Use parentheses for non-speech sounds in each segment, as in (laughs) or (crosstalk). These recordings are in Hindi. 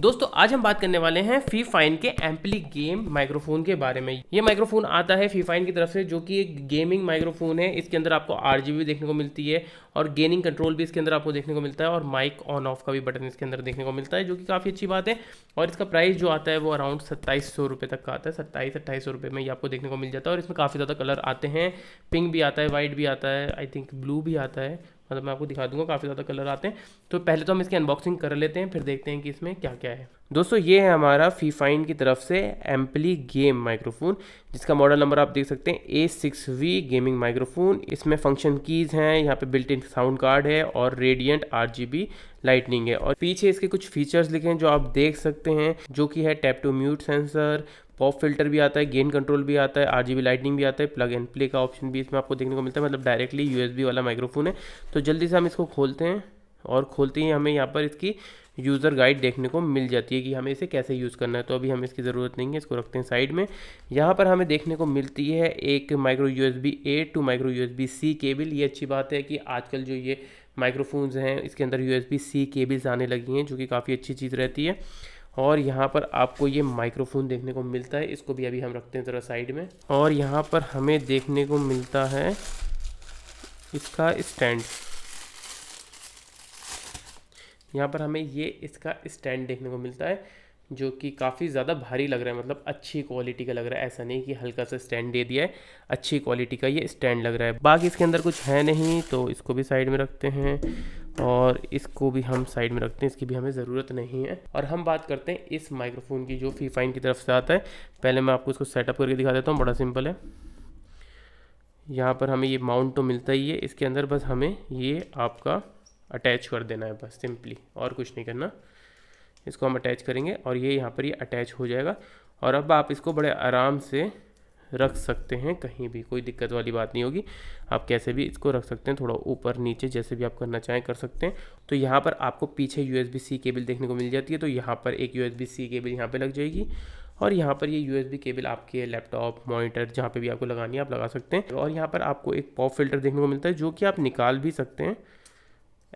दोस्तों आज हम बात करने वाले हैं फी फाइन के एम्पली गेम माइक्रोफोन के बारे में ये माइक्रोफोन आता है फी फाइन की तरफ से जो कि एक गेमिंग माइक्रोफोन है इसके अंदर आपको आर देखने को मिलती है और गेनिंग कंट्रोल भी इसके अंदर आपको देखने को मिलता है और माइक ऑन ऑफ का भी बटन इसके अंदर देखने को मिलता है जो कि काफ़ी अच्छी बात है और इसका प्राइस जो आता है वो अराउंड सत्ताईस सौ रुपये तक का आता है सत्ताईस अट्ठाईस सौ रुपये में ये आपको देखने को मिल जाता है और इसमें काफ़ी ज़्यादा कलर आते हैं पिंक भी आता है वाइट भी आता है आई थिंक ब्लू भी आता है मतलब मैं आपको दिखा दूंगा काफ़ी ज़्यादा कलर आते हैं तो पहले तो हम इसकी अनबॉक्सिंग कर लेते हैं फिर देखते हैं कि इसमें क्या क्या है दोस्तों ये है हमारा फीफाइन की तरफ से एम्पली गेम माइक्रोफोन जिसका मॉडल नंबर आप देख सकते हैं A six V gaming microphone इसमें फंक्शन कीज़ हैं यहाँ पे बिल्ट इन साउंड कार्ड है और radiant R G B lightning है और पीछे इसके कुछ फीचर्स लिखे हैं जो आप देख सकते हैं जो कि है tap to mute sensor pop filter भी आता है गेन कंट्रोल भी आता है आर लाइटिंग भी आता है प्लग एंड प्ले का ऑप्शन भी इसमें आपको देखने को मिलता है मतलब डायरेक्टली यू वाला माइक्रोफोन है तो जल्दी से हम इसको खोलते हैं और खोलते ही हमें यहाँ पर इसकी यूज़र गाइड देखने को मिल जाती है कि हमें इसे कैसे यूज़ करना है तो अभी हमें इसकी ज़रूरत नहीं है इसको रखते हैं साइड में यहाँ पर हमें देखने को मिलती है एक micro U A to micro U C cable ये अच्छी बात है कि आजकल जो ये माइक्रोफोन्स हैं इसके अंदर यू सी केबल्स आने लगी हैं जो कि काफ़ी अच्छी चीज़ रहती है और यहाँ पर आपको ये माइक्रोफोन देखने को मिलता है इसको भी अभी हम रखते हैं ज़रा साइड में और यहाँ पर हमें देखने को मिलता है इसका स्टैंड यहाँ पर हमें ये इसका स्टैंड देखने को मिलता है जो कि काफ़ी ज़्यादा भारी लग रहा है मतलब अच्छी क्वालिटी का लग रहा है ऐसा नहीं कि हल्का सा स्टैंड दे दिया है अच्छी क्वालिटी का ये स्टैंड लग रहा है बाकी इसके अंदर कुछ है नहीं तो इसको भी साइड में रखते हैं और इसको भी हम साइड में रखते हैं इसकी भी हमें ज़रूरत नहीं है और हम बात करते हैं इस माइक्रोफोन की जो फीफाइन की तरफ से आता है पहले मैं आपको इसको सेटअप करके दिखा देता हूँ बड़ा सिंपल है यहाँ पर हमें ये माउंट तो मिलता ही है इसके अंदर बस हमें ये आपका अटैच कर देना है बस सिंपली और कुछ नहीं करना इसको हम अटैच करेंगे और ये यहाँ पर ये अटैच हो जाएगा और अब आप इसको बड़े आराम से रख सकते हैं कहीं भी कोई दिक्कत वाली बात नहीं होगी आप कैसे भी इसको रख सकते हैं थोड़ा ऊपर नीचे जैसे भी आप करना चाहें कर सकते हैं तो यहाँ पर आपको पीछे U S B C cable देखने को मिल जाती है तो यहाँ पर एक U S B C cable यहाँ पर लग जाएगी और यहाँ पर ये यू बी केबल आपके लैपटॉप मॉनिटर जहाँ पर भी आपको लगानी है आप लगा सकते हैं और यहाँ पर आपको एक पॉप फिल्टर देखने को मिलता है जो कि आप निकाल भी सकते हैं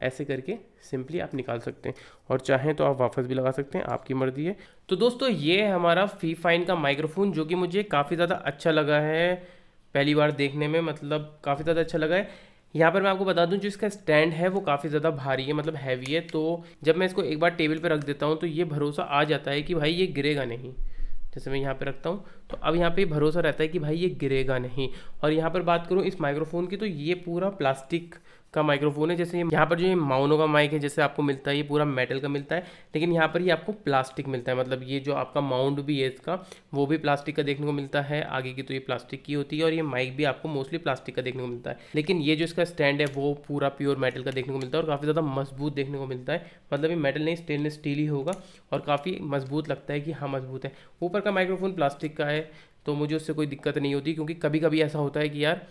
ऐसे करके सिंपली आप निकाल सकते हैं और चाहें तो आप वापस भी लगा सकते हैं आपकी मर्जी है तो दोस्तों ये है हमारा फी फाइन का माइक्रोफोन जो कि मुझे काफ़ी ज़्यादा अच्छा लगा है पहली बार देखने में मतलब काफ़ी ज़्यादा अच्छा लगा है यहाँ पर मैं आपको बता दूं जो इसका स्टैंड है वो काफ़ी ज़्यादा भारी है मतलब हैवी है तो जब मैं इसको एक बार टेबल पर रख देता हूँ तो ये भरोसा आ जाता है कि भाई ये गिरेगा नहीं जैसे मैं यहाँ पे रखता हूँ तो अब यहाँ पे भरोसा रहता है कि भाई ये गिरेगा नहीं और यहाँ पर बात करूँ इस माइक्रोफोन की तो ये पूरा प्लास्टिक का माइक्रोफोन है जैसे ये यहाँ पर जो ये माउनो का माइक है जैसे आपको मिलता है ये पूरा मेटल का मिलता है लेकिन यहाँ पर ये आपको प्लास्टिक मिलता है मतलब ये जो आपका माउंट भी है इसका वो भी प्लास्टिक का देखने को मिलता है आगे की तो ये प्लास्टिक की होती है और ये माइक भी आपको मोस्टली प्लास्टिक का देखने को मिलता है लेकिन ये जो इसका स्टैंड है वो पूरा प्योर मेटल का देखने को मिलता है और काफ़ी ज़्यादा मजबूत देखने को मिलता है मतलब ये मेटल नहीं स्टेनलेस स्टील ही होगा और काफ़ी मजबूत लगता है कि हाँ मजबूत है ऊपर का माइक्रोफोन प्लास्टिक का है तो मुझे उससे कोई दिक्कत नहीं होती क्योंकि कभी कभी ऐसा होता है कि यार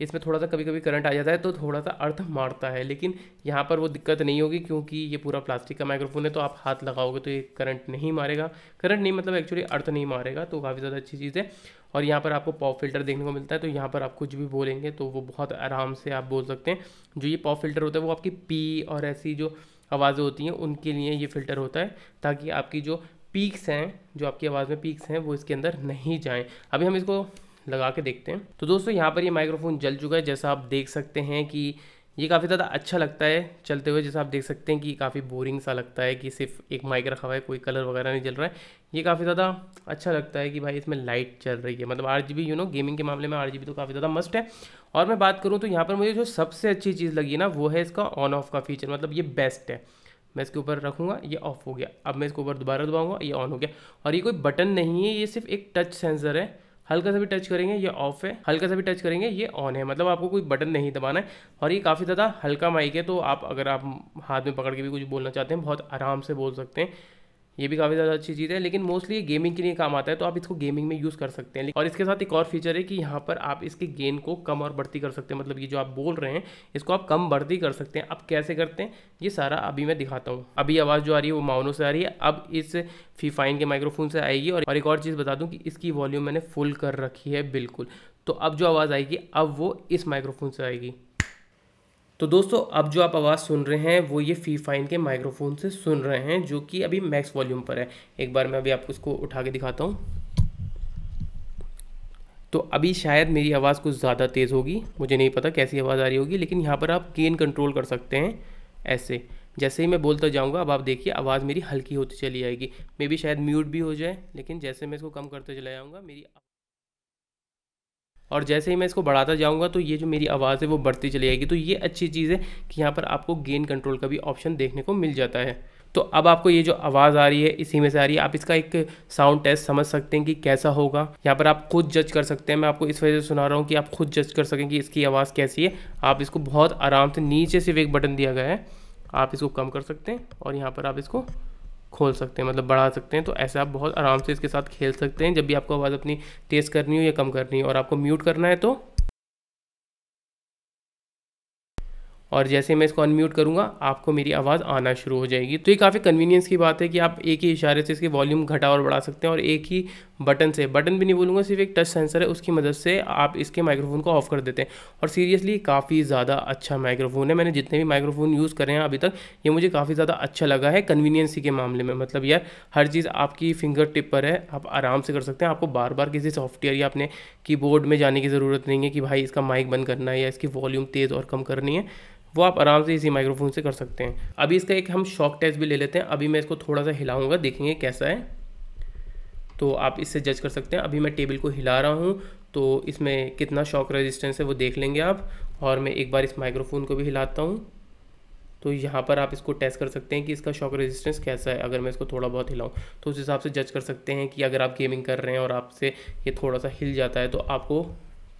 इसमें थोड़ा सा कभी कभी करंट आ जाता है तो थोड़ा सा अर्थ मारता है लेकिन यहाँ पर वो दिक्कत नहीं होगी क्योंकि ये पूरा प्लास्टिक का माइक्रोफोन है तो आप हाथ लगाओगे तो ये करंट नहीं मारेगा करंट नहीं मतलब एक्चुअली अर्थ नहीं मारेगा तो काफ़ी ज़्यादा अच्छी चीज़ है और यहाँ पर आपको पॉप फिल्टर देखने को मिलता है तो यहाँ पर आप कुछ भी बोलेंगे तो वो बहुत आराम से आप बोल सकते हैं जो ये पॉप फिल्टर होता है वो आपकी पी और ऐसी जो आवाज़ें होती हैं उनके लिए ये फ़िल्टर होता है ताकि आपकी जो पीक्स हैं जो आपकी आवाज़ में पीक्स हैं वो इसके अंदर नहीं जाएँ अभी हम इसको लगा के देखते हैं तो दोस्तों यहाँ पर ये माइक्रोफोन जल चुका है जैसा आप देख सकते हैं कि ये काफ़ी ज़्यादा अच्छा लगता है चलते हुए जैसा आप देख सकते हैं कि काफ़ी बोरिंग सा लगता है कि सिर्फ एक माइक रखा हुआ है कोई कलर वगैरह नहीं जल रहा है ये काफ़ी ज़्यादा अच्छा लगता है कि भाई इसमें लाइट चल रही है मतलब आर यू नो गेमिंग के मामले में आर तो काफ़ी ज़्यादा मस्ट है और मैं बात करूँ तो यहाँ पर मुझे जो सबसे अच्छी चीज़ लगी ना वो है इसका ऑन ऑफ का फीचर मतलब ये बेस्ट है मैं इसके ऊपर रखूँगा ये ऑफ हो गया अब मैं इसके ऊपर दोबारा दबाऊँगा ये ऑन हो गया और ये कोई बटन नहीं है ये सिर्फ एक टच सेंसर है हल्का सा भी टच करेंगे ये ऑफ है हल्का सा भी टच करेंगे ये ऑन है मतलब आपको कोई बटन नहीं दबाना है और ये काफ़ी ज़्यादा हल्का माइक है तो आप अगर आप हाथ में पकड़ के भी कुछ बोलना चाहते हैं बहुत आराम से बोल सकते हैं ये भी काफ़ी ज़्यादा अच्छी चीज़ है लेकिन मोस्टली ये गेमिंग के लिए काम आता है तो आप इसको गेमिंग में यूज़ कर सकते हैं और इसके साथ एक और फीचर है कि यहाँ पर आप इसके गेन को कम और बढ़ती कर सकते हैं मतलब ये जो आप बोल रहे हैं इसको आप कम बढ़ती कर सकते हैं आप कैसे करते हैं ये सारा अभी मैं दिखाता हूँ अभी आवाज़ जो आ रही है वो माउनो से आ रही है अब इस फीफाइन के माइक्रोफोन से आएगी और एक और चीज़ बता दूँ कि इसकी वॉल्यूम मैंने फुल कर रखी है बिल्कुल तो अब जो आवाज़ आएगी अब वो इस माइक्रोफोन से आएगी तो दोस्तों अब जो आप आवाज़ सुन रहे हैं वो ये फी फाइन के माइक्रोफोन से सुन रहे हैं जो कि अभी मैक्स वॉल्यूम पर है एक बार मैं अभी आपको इसको उठा के दिखाता हूँ तो अभी शायद मेरी आवाज़ कुछ ज़्यादा तेज़ होगी मुझे नहीं पता कैसी आवाज़ आ रही होगी लेकिन यहाँ पर आप गेन कंट्रोल कर सकते हैं ऐसे जैसे ही मैं बोलता जाऊँगा अब आप देखिए आवाज़ मेरी हल्की होती चली जाएगी मे भी शायद म्यूट भी हो जाए लेकिन जैसे मैं इसको कम करते चला जाऊँगा मेरी और जैसे ही मैं इसको बढ़ाता जाऊँगा तो ये जो मेरी आवाज़ है वो बढ़ती चली जाएगी तो ये अच्छी चीज़ है कि यहाँ पर आपको गेन कंट्रोल का भी ऑप्शन देखने को मिल जाता है तो अब आपको ये जो आवाज़ आ रही है इसी में से आ रही है आप इसका एक साउंड टेस्ट समझ सकते हैं कि कैसा होगा यहाँ पर आप खुद जज कर सकते हैं मैं आपको इस वजह से सुना रहा हूँ कि आप खुद जज कर सकें कि इसकी आवाज़ कैसी है आप इसको बहुत आराम से नीचे सिर्फ एक बटन दिया गया है आप इसको कम कर सकते हैं और यहाँ पर आप इसको खोल सकते हैं मतलब बढ़ा सकते हैं तो ऐसे आप बहुत आराम से इसके साथ खेल सकते हैं जब भी आपको आवाज़ अपनी तेज़ करनी हो या कम करनी हो और आपको म्यूट करना है तो और जैसे मैं इसको अनम्यूट करूंगा आपको मेरी आवाज़ आना शुरू हो जाएगी तो ये काफ़ी कन्वीनियंस की बात है कि आप एक ही इशारे से इसके वॉल्यूम घटा और बढ़ा सकते हैं और एक ही बटन से बटन भी नहीं बोलूँगा सिर्फ एक टच सेंसर है उसकी मदद से आप इसके माइक्रोफोन को ऑफ कर देते हैं और सीरियसली काफ़ी ज़्यादा अच्छा माइक्रोफोन है मैंने जितने भी माइक्रोफोन यूज़ करे हैं अभी तक ये मुझे काफ़ी ज़्यादा अच्छा लगा है कन्वीनियंसी के मामले में मतलब यार हर चीज़ आपकी फिंगर टिप पर है आप आराम से कर सकते हैं आपको बार बार किसी सॉफ्टवेयर या अपने कीबोर्ड में जाने की ज़रूरत नहीं है कि भाई इसका माइक बंद करना है या इसकी वॉल्यूम तेज़ और कम करनी है वो आप आराम से इसी माइक्रोफोन से कर सकते हैं अभी इसका एक हम शॉक टेस्ट भी ले लेते हैं अभी मैं इसको थोड़ा सा हिलाऊंगा देखेंगे कैसा है तो आप इससे जज कर सकते हैं अभी मैं टेबल को हिला रहा हूँ तो इसमें कितना शॉक रेजिस्टेंस है वो देख लेंगे आप और मैं एक बार इस माइक्रोफोन को भी हिलाता हूँ तो यहाँ पर आप इसको टेस्ट कर सकते हैं कि इसका शॉक रेजिस्टेंस कैसा है अगर मैं इसको थोड़ा बहुत हिलाऊं तो उस हिसाब से जज कर सकते हैं कि अगर आप गेमिंग कर रहे हैं और आपसे ये थोड़ा सा हिल जाता है तो आपको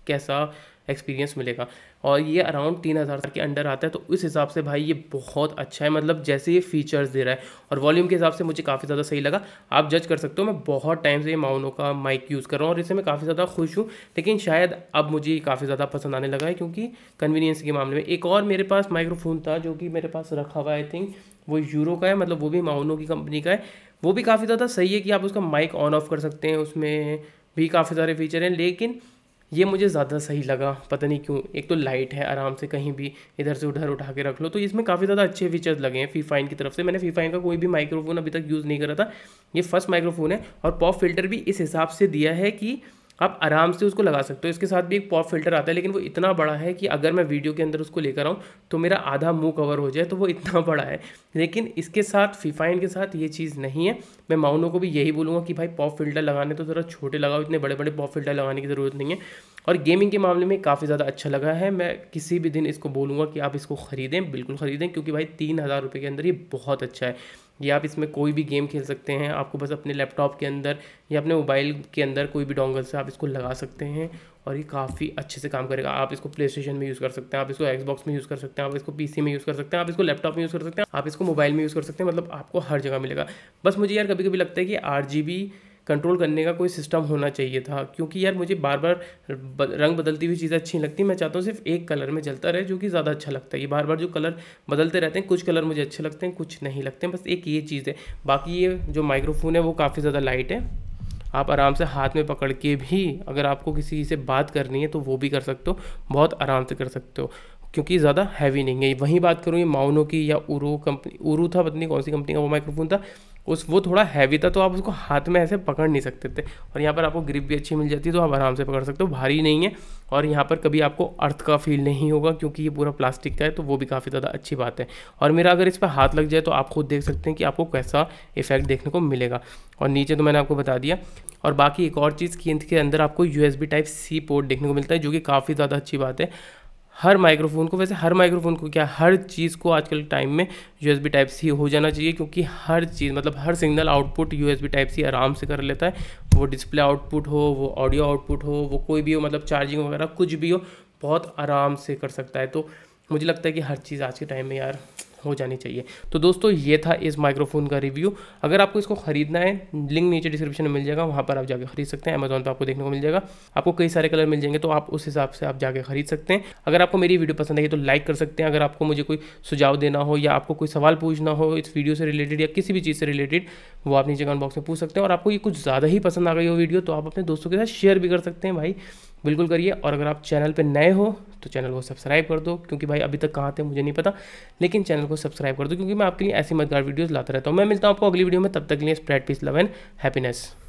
कैसा एक्सपीरियंस मिलेगा और ये अराउंड तीन हज़ार के अंडर आता है तो उस हिसाब से भाई ये बहुत अच्छा है मतलब जैसे ये फीचर्स दे रहा है और वॉल्यूम के हिसाब से मुझे काफ़ी ज़्यादा सही लगा आप जज कर सकते हो मैं बहुत टाइम से ये माउनो का माइक यूज़ कर रहा हूँ और इससे मैं काफ़ी ज़्यादा खुश हूँ लेकिन शायद अब मुझे काफ़ी ज़्यादा पसंद आने लगा है क्योंकि कन्वीनियंस के मामले में एक और मेरे पास माइक्रोफोन था जो कि मेरे पास रखा हुआ आई थिंक वो यूरो का है मतलब वो भी माउनो की कंपनी का है वो भी काफ़ी ज़्यादा सही है कि आप उसका माइक ऑन ऑफ कर सकते हैं उसमें भी काफ़ी सारे फीचर हैं लेकिन ये मुझे ज़्यादा सही लगा पता नहीं क्यों एक तो लाइट है आराम से कहीं भी इधर से उधर उठा के रख लो तो इसमें काफ़ी ज़्यादा अच्छे फीचर्स लगे हैं फीफाइन की तरफ से मैंने फीफाइन का कोई भी माइक्रोफोन अभी तक यूज़ नहीं करा था ये फर्स्ट माइक्रोफोन है और पॉप फिल्टर भी इस हिसाब से दिया है कि आप आराम से उसको लगा सकते हो इसके साथ भी एक पॉप फिल्टर आता है लेकिन वो इतना बड़ा है कि अगर मैं वीडियो के अंदर उसको लेकर आऊँ तो मेरा आधा मुंह कवर हो जाए तो वो इतना (laughs) बड़ा है लेकिन इसके साथ फिफाइन के साथ ये चीज़ नहीं है मैं माउनों को भी यही बोलूँगा कि भाई पॉप फिल्टर लगाने तो ज़रा छोटे लगाओ इतने बड़े बड़े पॉप फिल्टर लगाने की ज़रूरत नहीं है और गेमिंग के मामले में काफ़ी ज़्यादा अच्छा लगा है मैं किसी भी दिन इसको बोलूँगा कि आप इसको ख़रीदें बिल्कुल ख़रीदें क्योंकि भाई तीन हज़ार रुपये के अंदर ये बहुत अच्छा है ये आप इसमें कोई भी गेम खेल सकते हैं आपको बस अपने लैपटॉप के अंदर या अपने मोबाइल के अंदर कोई भी डोंगल से आप इसको लगा सकते हैं और ये काफ़ी अच्छे से काम करेगा आप इसको प्ले स्टेशन में यूज़ कर सकते हैं आप इसको एक्सबॉक्स में यूज़ कर सकते हैं आप इसको पीसी में यूज़ कर सकते हैं आप इसको लैपटॉप में यूज़ कर सकते हैं आप इसको मोबाइल में यूज़ कर सकते हैं मतलब आपको हर जगह मिलेगा बस मुझे यार कभी कभी लगता है कि आठ कंट्रोल करने का कोई सिस्टम होना चाहिए था क्योंकि यार मुझे बार बार रंग बदलती हुई चीज़ें अच्छी लगती मैं चाहता हूँ सिर्फ एक कलर में जलता रहे जो कि ज़्यादा अच्छा लगता है ये बार बार जो कलर बदलते रहते हैं कुछ कलर मुझे अच्छे लगते हैं कुछ नहीं लगते हैं बस एक ये चीज़ है बाकी ये जो माइक्रोफोन है वो काफ़ी ज़्यादा लाइट है आप आराम से हाथ में पकड़ के भी अगर आपको किसी से बात करनी है तो वो भी कर सकते हो बहुत आराम से कर सकते हो क्योंकि ज़्यादा हैवी नहीं है वहीं बात करूँ ये माउनो की या उरू कंपनी उरू था पत्नी कौन सी कंपनी का वो माइक्रोफोन था उस वो थोड़ा हैवी था तो आप उसको हाथ में ऐसे पकड़ नहीं सकते थे और यहाँ पर आपको ग्रिप भी अच्छी मिल जाती है तो आप आराम से पकड़ सकते हो भारी नहीं है और यहाँ पर कभी आपको अर्थ का फील नहीं होगा क्योंकि ये पूरा प्लास्टिक का है तो वो भी काफ़ी ज़्यादा अच्छी बात है और मेरा अगर इस पर हाथ लग जाए तो आप खुद देख सकते हैं कि आपको कैसा इफेक्ट देखने को मिलेगा और नीचे तो मैंने आपको बता दिया और बाकी एक और चीज़ कि के अंदर आपको यू टाइप सी पोर्ट देखने को मिलता है जो कि काफ़ी ज़्यादा अच्छी बात है हर माइक्रोफोन को वैसे हर माइक्रोफोन को क्या हर चीज़ को आजकल टाइम में यू टाइप सी हो जाना चाहिए क्योंकि हर चीज़ मतलब हर signal output U type C आराम से कर लेता है वो डिस्प्ले आउटपुट हो वो ऑडियो आउटपुट हो वो कोई भी हो मतलब चार्जिंग वगैरह कुछ भी हो बहुत आराम से कर सकता है तो मुझे लगता है कि हर चीज़ आज के टाइम में यार हो जानी चाहिए तो दोस्तों ये था इस माइक्रोफोन का रिव्यू अगर आपको इसको खरीदना है लिंक नीचे डिस्क्रिप्शन में मिल जाएगा वहाँ पर आप जाकर खरीद सकते हैं अमेजोन पर आपको देखने को मिल जाएगा आपको कई सारे कलर मिल जाएंगे तो आप उस हिसाब से आप जाकर खरीद सकते हैं अगर आपको मेरी वीडियो पसंद आई तो लाइक कर सकते हैं अगर आपको मुझे कोई सुझाव देना हो या आपको कोई सवाल पूछना हो इस वीडियो से रिलेटेड या किसी भी चीज़ से रिलेटेड वो आप नीचे कमेंट बॉक्स में पूछ सकते हैं और आपको ये कुछ ज़्यादा ही पसंद आ गई हो वीडियो तो आप अपने दोस्तों के साथ शेयर भी कर सकते हैं भाई बिल्कुल करिए और अगर आप चैनल पे नए हो तो चैनल को सब्सक्राइब कर दो क्योंकि भाई अभी तक कहाँ थे मुझे नहीं पता लेकिन चैनल को सब्सक्राइब कर दो क्योंकि मैं आपके लिए ऐसी मददगार वीडियोज़ लाता रहता हूँ मैं मिलता हूँ आपको अगली वीडियो में तब तक लिए spread peace love and happiness